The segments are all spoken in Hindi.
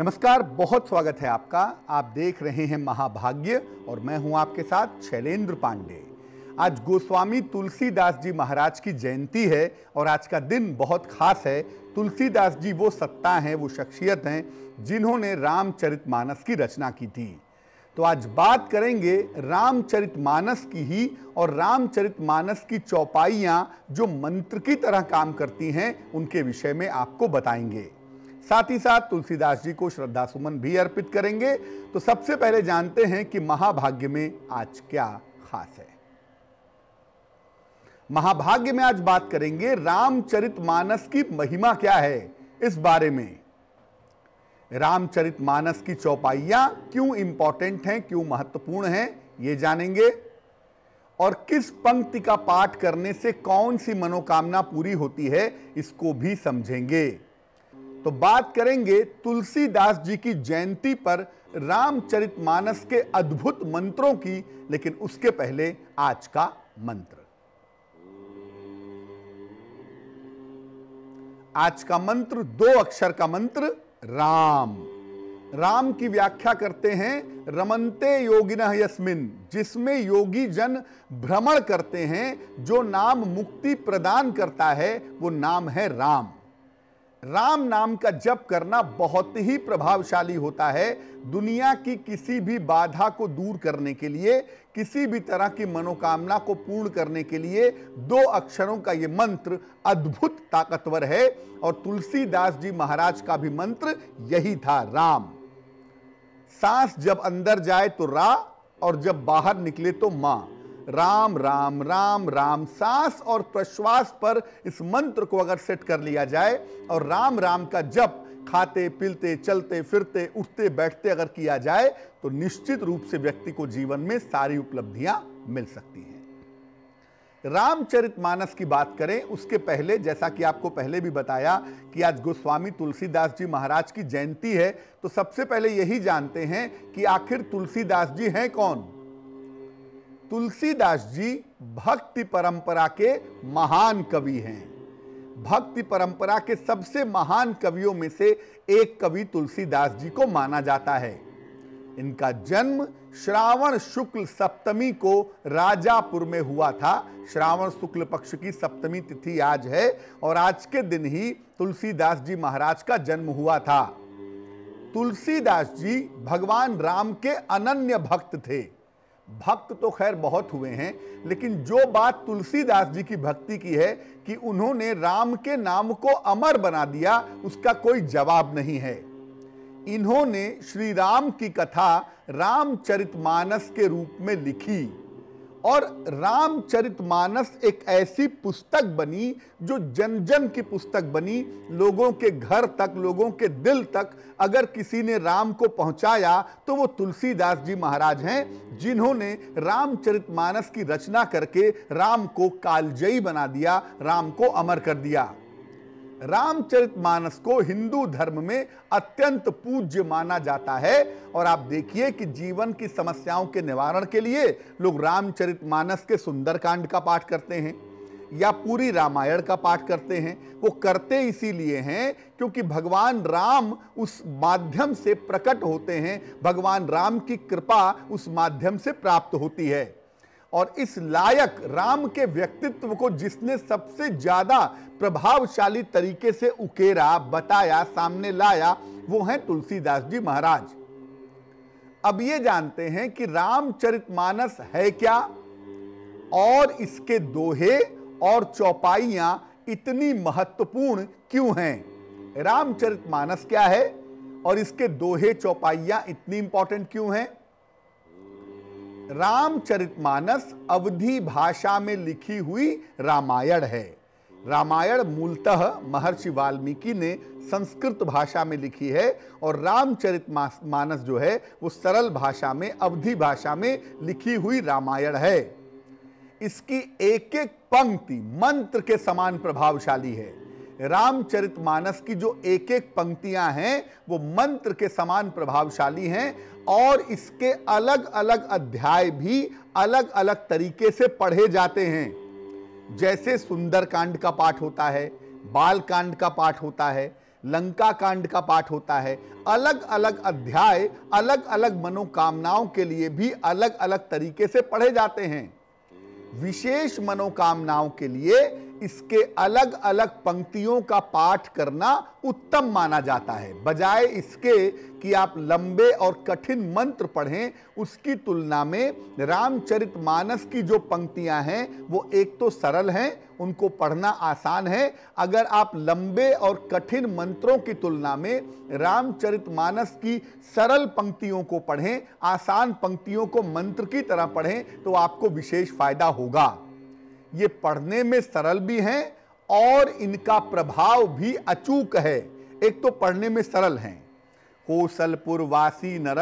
नमस्कार बहुत स्वागत है आपका आप देख रहे हैं महाभाग्य और मैं हूं आपके साथ शैलेंद्र पांडे आज गोस्वामी तुलसीदास जी महाराज की जयंती है और आज का दिन बहुत खास है तुलसीदास जी वो सत्ता हैं वो शख्सियत हैं जिन्होंने रामचरितमानस की रचना की थी तो आज बात करेंगे रामचरितमानस की ही और रामचरितमानस की चौपाइयाँ जो मंत्र की तरह काम करती हैं उनके विषय में आपको बताएंगे साथ ही साथ तुलसीदास जी को श्रद्धा सुमन भी अर्पित करेंगे तो सबसे पहले जानते हैं कि महाभाग्य में आज क्या खास है महाभाग्य में आज बात करेंगे रामचरित मानस की महिमा क्या है इस बारे में रामचरित मानस की चौपाइया क्यों इंपॉर्टेंट हैं क्यों महत्वपूर्ण हैं ये जानेंगे और किस पंक्ति का पाठ करने से कौन सी मनोकामना पूरी होती है इसको भी समझेंगे तो बात करेंगे तुलसीदास जी की जयंती पर रामचरितमानस के अद्भुत मंत्रों की लेकिन उसके पहले आज का मंत्र आज का मंत्र दो अक्षर का मंत्र राम राम की व्याख्या करते हैं रमनते योगिन यस्मिन जिसमें योगी जन भ्रमण करते हैं जो नाम मुक्ति प्रदान करता है वो नाम है राम राम नाम का जप करना बहुत ही प्रभावशाली होता है दुनिया की किसी भी बाधा को दूर करने के लिए किसी भी तरह की मनोकामना को पूर्ण करने के लिए दो अक्षरों का ये मंत्र अद्भुत ताकतवर है और तुलसीदास जी महाराज का भी मंत्र यही था राम सांस जब अंदर जाए तो रा और जब बाहर निकले तो मां राम राम राम राम सांस और प्रश्वास पर इस मंत्र को अगर सेट कर लिया जाए और राम राम का जप खाते पीते चलते फिरते उठते बैठते अगर किया जाए तो निश्चित रूप से व्यक्ति को जीवन में सारी उपलब्धियां मिल सकती हैं रामचरित मानस की बात करें उसके पहले जैसा कि आपको पहले भी बताया कि आज गोस्वामी तुलसीदास जी महाराज की जयंती है तो सबसे पहले यही जानते हैं कि आखिर तुलसीदास जी हैं कौन तुलसीदास जी भक्ति परंपरा के महान कवि हैं भक्ति परंपरा के सबसे महान कवियों में से एक कवि तुलसीदास जी को माना जाता है इनका जन्म श्रावण शुक्ल सप्तमी को राजापुर में हुआ था श्रावण शुक्ल पक्ष की सप्तमी तिथि आज है और आज के दिन ही तुलसीदास जी महाराज का जन्म हुआ था तुलसीदास जी भगवान राम के अनन्य भक्त थे भक्त तो खैर बहुत हुए हैं लेकिन जो बात तुलसीदास जी की भक्ति की है कि उन्होंने राम के नाम को अमर बना दिया उसका कोई जवाब नहीं है इन्होंने श्री राम की कथा रामचरितमानस के रूप में लिखी और रामचरितमानस एक ऐसी पुस्तक बनी जो जन जन की पुस्तक बनी लोगों के घर तक लोगों के दिल तक अगर किसी ने राम को पहुंचाया तो वो तुलसीदास जी महाराज हैं जिन्होंने रामचरितमानस की रचना करके राम को कालजयी बना दिया राम को अमर कर दिया रामचरितमानस को हिंदू धर्म में अत्यंत पूज्य माना जाता है और आप देखिए कि जीवन की समस्याओं के निवारण के लिए लोग रामचरितमानस के सुंदरकांड का पाठ करते हैं या पूरी रामायण का पाठ करते हैं वो करते इसीलिए हैं क्योंकि भगवान राम उस माध्यम से प्रकट होते हैं भगवान राम की कृपा उस माध्यम से प्राप्त होती है और इस लायक राम के व्यक्तित्व को जिसने सबसे ज्यादा प्रभावशाली तरीके से उकेरा बताया सामने लाया वो हैं तुलसीदास जी महाराज अब ये जानते हैं कि रामचरितमानस है क्या और इसके दोहे और चौपाइयां इतनी महत्वपूर्ण क्यों हैं रामचरितमानस क्या है और इसके दोहे चौपाइयां इतनी इंपॉर्टेंट क्यों हैं रामचरितमानस अवधि भाषा में लिखी हुई रामायण है रामायण मूलतः महर्षि वाल्मीकि ने संस्कृत भाषा में लिखी है और रामचरित मानस जो है वो सरल भाषा में अवधि भाषा में लिखी हुई रामायण है इसकी एक एक पंक्ति मंत्र के समान प्रभावशाली है रामचरितमानस की जो एक एक पंक्तियां हैं वो मंत्र के समान प्रभावशाली हैं और इसके अलग अलग अध्याय भी अलग अलग तरीके से पढ़े जाते हैं जैसे सुंदरकांड का पाठ होता है बालकांड का पाठ होता है लंका कांड का पाठ होता है अलग अलग अध्याय अलग अलग मनोकामनाओं के लिए भी अलग अलग तरीके से पढ़े जाते हैं विशेष मनोकामनाओं के लिए इसके अलग अलग पंक्तियों का पाठ करना उत्तम माना जाता है बजाय इसके कि आप लंबे और कठिन मंत्र पढ़ें उसकी तुलना में रामचरित मानस की जो पंक्तियां हैं वो एक तो सरल हैं उनको पढ़ना आसान है अगर आप लंबे और कठिन मंत्रों की तुलना में रामचरित मानस की सरल पंक्तियों को पढ़ें आसान पंक्तियों को मंत्र की तरह पढ़ें तो आपको विशेष फायदा होगा ये पढ़ने में सरल भी हैं और इनका प्रभाव भी अचूक है एक तो पढ़ने में सरल हैं कोसलपुर वासी नर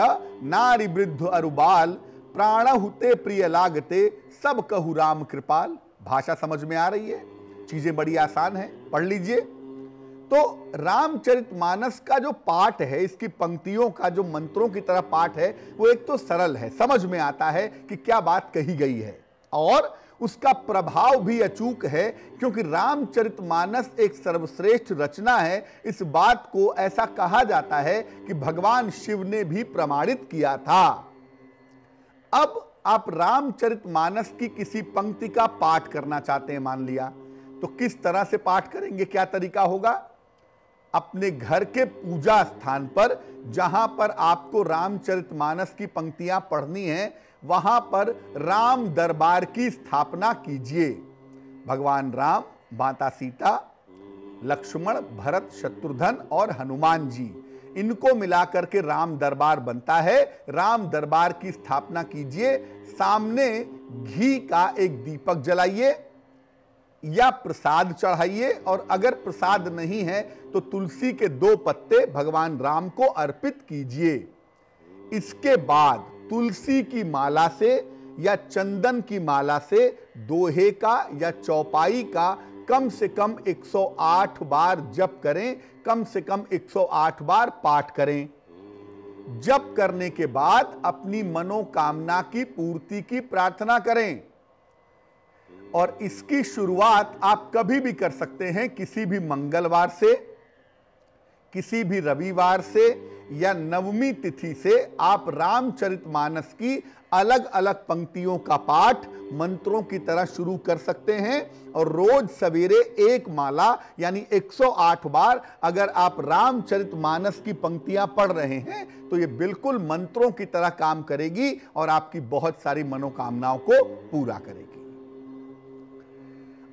नारी वृद्ध अरुबाल प्राण प्रिय लागते सब कहू राम कृपाल भाषा समझ में आ रही है चीजें बड़ी आसान है पढ़ लीजिए तो रामचरित मानस का जो पाठ है इसकी पंक्तियों का जो मंत्रों की तरह पाठ है वो एक तो सरल है समझ में आता है कि क्या बात कही गई है और उसका प्रभाव भी अचूक है क्योंकि रामचरितमानस एक सर्वश्रेष्ठ रचना है इस बात को ऐसा कहा जाता है कि भगवान शिव ने भी प्रमाणित किया था अब आप रामचरितमानस की किसी पंक्ति का पाठ करना चाहते हैं मान लिया तो किस तरह से पाठ करेंगे क्या तरीका होगा अपने घर के पूजा स्थान पर जहां पर आपको रामचरितमानस की पंक्तियां पढ़नी हैं वहां पर राम दरबार की स्थापना कीजिए भगवान राम माता सीता लक्ष्मण भरत शत्रुघ्न और हनुमान जी इनको मिलाकर के राम दरबार बनता है राम दरबार की स्थापना कीजिए सामने घी का एक दीपक जलाइए या प्रसाद चढ़ाइए और अगर प्रसाद नहीं है तो तुलसी के दो पत्ते भगवान राम को अर्पित कीजिए इसके बाद तुलसी की माला से या चंदन की माला से दोहे का या चौपाई का कम से कम 108 बार जप करें कम से कम 108 बार पाठ करें जप करने के बाद अपनी मनोकामना की पूर्ति की प्रार्थना करें और इसकी शुरुआत आप कभी भी कर सकते हैं किसी भी मंगलवार से किसी भी रविवार से या नवमी तिथि से आप रामचरितमानस की अलग अलग पंक्तियों का पाठ मंत्रों की तरह शुरू कर सकते हैं और रोज सवेरे एक माला यानी 108 बार अगर आप रामचरितमानस की पंक्तियां पढ़ रहे हैं तो ये बिल्कुल मंत्रों की तरह काम करेगी और आपकी बहुत सारी मनोकामनाओं को पूरा करेगी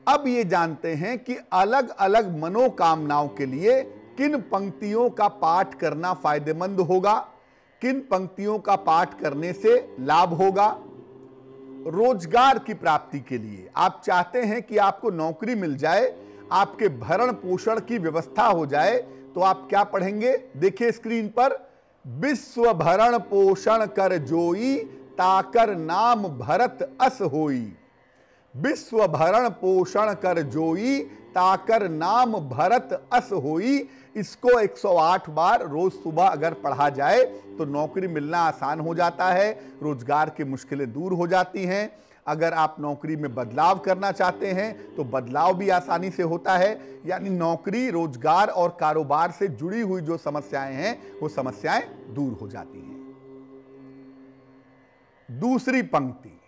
अब ये जानते हैं कि अलग अलग मनोकामनाओं के लिए किन पंक्तियों का पाठ करना फायदेमंद होगा किन पंक्तियों का पाठ करने से लाभ होगा रोजगार की प्राप्ति के लिए आप चाहते हैं कि आपको नौकरी मिल जाए आपके भरण पोषण की व्यवस्था हो जाए तो आप क्या पढ़ेंगे देखिए स्क्रीन पर विश्व भरण पोषण कर जोई ताकर नाम भरत अस होई विश्व भरण पोषण कर जोई ताकर नाम भरत अस होई इसको 108 बार रोज सुबह अगर पढ़ा जाए तो नौकरी मिलना आसान हो जाता है रोजगार की मुश्किलें दूर हो जाती हैं अगर आप नौकरी में बदलाव करना चाहते हैं तो बदलाव भी आसानी से होता है यानी नौकरी रोजगार और कारोबार से जुड़ी हुई जो समस्याएं हैं वो समस्याएं दूर हो जाती हैं दूसरी पंक्ति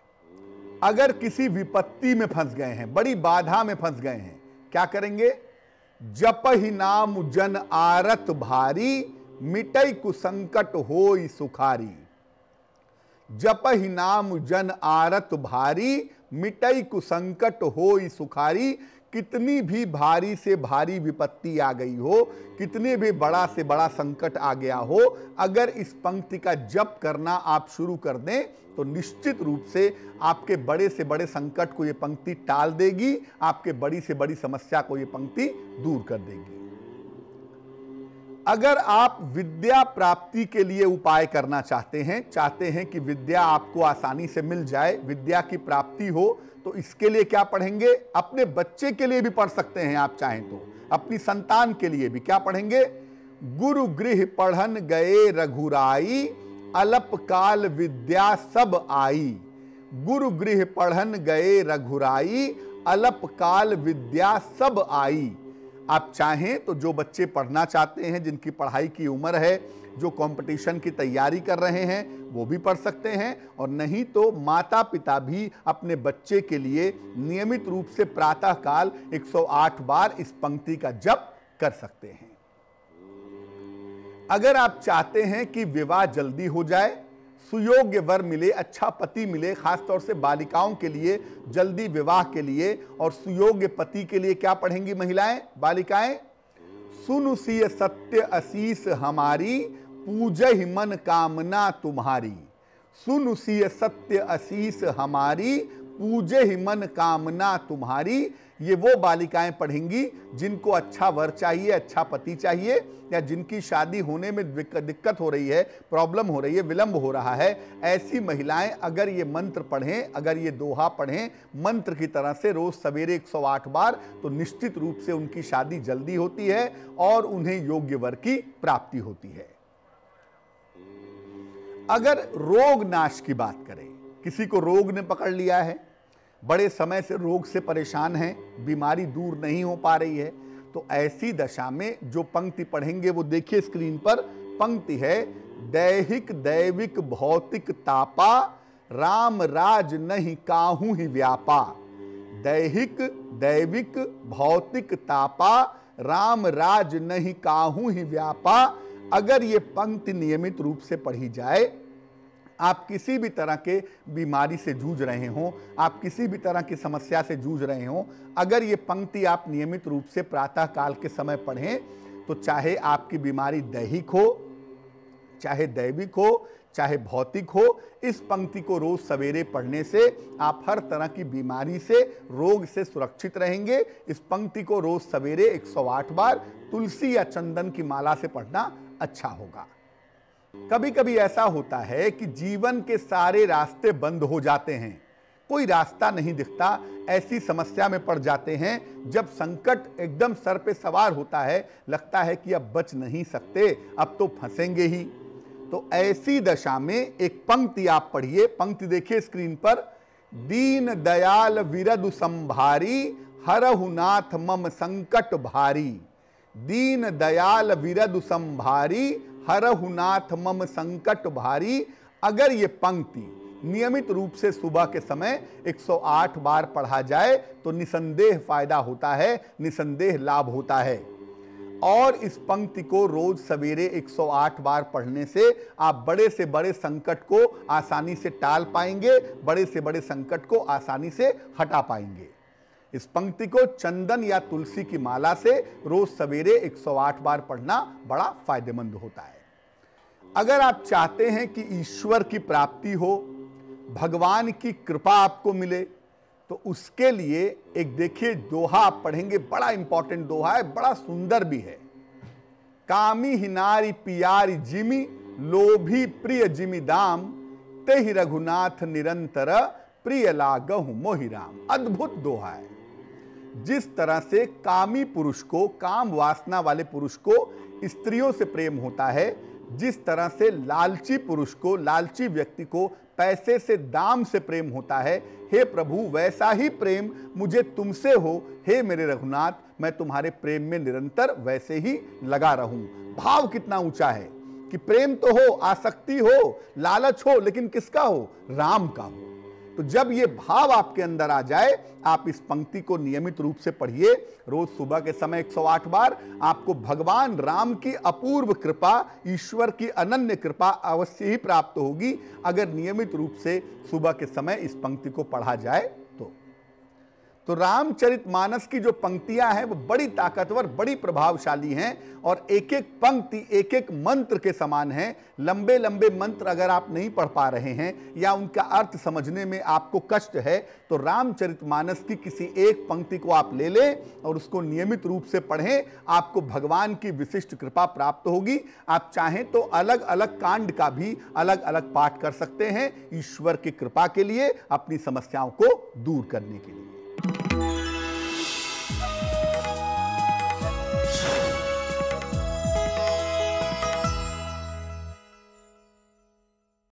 अगर किसी विपत्ति में फंस गए हैं बड़ी बाधा में फंस गए हैं क्या करेंगे जप ही नाम जन आरत भारी मिटई कुसंकट हो सुखारी जप ही नाम जन आरत भारी मिटई कुसंकट हो सुखारी कितनी भी भारी से भारी विपत्ति आ गई हो कितने भी बड़ा से बड़ा संकट आ गया हो अगर इस पंक्ति का जप करना आप शुरू कर दें तो निश्चित रूप से आपके बड़े से बड़े संकट को ये पंक्ति टाल देगी आपके बड़ी से बड़ी समस्या को ये पंक्ति दूर कर देगी अगर आप विद्या प्राप्ति के लिए उपाय करना चाहते हैं चाहते हैं कि विद्या आपको आसानी से मिल जाए विद्या की प्राप्ति हो तो इसके लिए क्या पढ़ेंगे अपने बच्चे के लिए भी पढ़ सकते हैं आप चाहें तो अपनी संतान के लिए भी क्या पढ़ेंगे गुरु गृह पढ़न गए रघुराई अलप काल विद्या सब आई गुरु गृह पढ़न गए रघुराई अलप काल विद्या सब आई आप चाहें तो जो बच्चे पढ़ना चाहते हैं जिनकी पढ़ाई की उम्र है जो कंपटीशन की तैयारी कर रहे हैं वो भी पढ़ सकते हैं और नहीं तो माता पिता भी अपने बच्चे के लिए नियमित रूप से प्रातःकाल 108 बार इस पंक्ति का जप कर सकते हैं अगर आप चाहते हैं कि विवाह जल्दी हो जाए सुयोग्य वर मिले अच्छा पति मिले खासतौर से बालिकाओं के लिए जल्दी विवाह के लिए और सुयोग्य पति के लिए क्या पढ़ेंगी महिलाएं बालिकाएं सुन सी सत्य असीस हमारी पूज मन कामना तुम्हारी सुन सी सत्य असीस हमारी पूज मन कामना तुम्हारी ये वो बालिकाएं पढ़ेंगी जिनको अच्छा वर चाहिए अच्छा पति चाहिए या जिनकी शादी होने में दिक्कत हो रही है प्रॉब्लम हो रही है विलंब हो रहा है ऐसी महिलाएं अगर ये मंत्र पढ़ें अगर ये दोहा पढ़ें मंत्र की तरह से रोज सवेरे 108 बार तो निश्चित रूप से उनकी शादी जल्दी होती है और उन्हें योग्य वर की प्राप्ति होती है अगर रोग नाश की बात करें किसी को रोग ने पकड़ लिया है बड़े समय से रोग से परेशान हैं बीमारी दूर नहीं हो पा रही है तो ऐसी दशा में जो पंक्ति पढ़ेंगे वो देखिए स्क्रीन पर पंक्ति है दैहिक दैविक भौतिक तापा राम राज नहीं काहू ही व्यापा दैहिक दैविक भौतिक तापा राम राज नहीं काहू ही व्यापा अगर ये पंक्ति नियमित रूप से पढ़ी जाए आप किसी भी तरह के बीमारी से जूझ रहे हों आप किसी भी तरह की समस्या से जूझ रहे हों अगर ये पंक्ति आप नियमित रूप से प्रातः काल के समय पढ़ें तो चाहे आपकी बीमारी दैहिक हो चाहे दैविक हो चाहे भौतिक हो इस पंक्ति को रोज सवेरे पढ़ने से आप हर तरह की बीमारी से रोग से सुरक्षित रहेंगे इस पंक्ति को रोज सवेरे 108 बार तुलसी या चंदन की माला से पढ़ना अच्छा होगा कभी कभी ऐसा होता है कि जीवन के सारे रास्ते बंद हो जाते हैं कोई रास्ता नहीं दिखता ऐसी समस्या में पड़ जाते हैं जब संकट एकदम सर पे सवार होता है लगता है कि अब बच नहीं सकते अब तो फंसेंगे ही तो ऐसी दशा में एक पंक्ति आप पढ़िए पंक्ति देखिए स्क्रीन पर दीन दयाल विरद संभारी हरहुनाथ मम संकट भारी दीन दयाल विरद संभारी हरहुनाथ मम संकट भारी अगर ये पंक्ति नियमित रूप से सुबह के समय 108 बार पढ़ा जाए तो निसंदेह फायदा होता है निसंदेह लाभ होता है और इस पंक्ति को रोज सवेरे 108 बार पढ़ने से आप बड़े से बड़े संकट को आसानी से टाल पाएंगे बड़े से बड़े संकट को आसानी से हटा पाएंगे इस पंक्ति को चंदन या तुलसी की माला से रोज सवेरे 108 बार पढ़ना बड़ा फायदेमंद होता है अगर आप चाहते हैं कि ईश्वर की प्राप्ति हो भगवान की कृपा आपको मिले तो उसके लिए एक देखिए दोहा आप पढ़ेंगे बड़ा इंपॉर्टेंट दोहा है बड़ा सुंदर भी है कामी हिनारी पियारी जिमी लोभी प्रिय जिमी दाम ते रघुनाथ निरंतर प्रिय लागहु मोहिराम अद्भुत दोहा है जिस तरह से कामी पुरुष को काम वासना वाले पुरुष को स्त्रियों से प्रेम होता है जिस तरह से लालची पुरुष को लालची व्यक्ति को पैसे से दाम से प्रेम होता है हे प्रभु वैसा ही प्रेम मुझे तुमसे हो हे मेरे रघुनाथ मैं तुम्हारे प्रेम में निरंतर वैसे ही लगा रहूं भाव कितना ऊंचा है कि प्रेम तो हो आसक्ति हो लालच हो लेकिन किसका हो राम का हो तो जब ये भाव आपके अंदर आ जाए आप इस पंक्ति को नियमित रूप से पढ़िए रोज सुबह के समय 108 बार आपको भगवान राम की अपूर्व कृपा ईश्वर की अनन्य कृपा अवश्य ही प्राप्त होगी अगर नियमित रूप से सुबह के समय इस पंक्ति को पढ़ा जाए तो रामचरित मानस की जो पंक्तियां हैं वो बड़ी ताकतवर बड़ी प्रभावशाली हैं और एक एक पंक्ति एक एक मंत्र के समान हैं लंबे लंबे मंत्र अगर आप नहीं पढ़ पा रहे हैं या उनका अर्थ समझने में आपको कष्ट है तो रामचरित मानस की किसी एक पंक्ति को आप ले लें और उसको नियमित रूप से पढ़ें आपको भगवान की विशिष्ट कृपा प्राप्त होगी आप चाहें तो अलग अलग कांड का भी अलग अलग पाठ कर सकते हैं ईश्वर की कृपा के लिए अपनी समस्याओं को दूर करने के लिए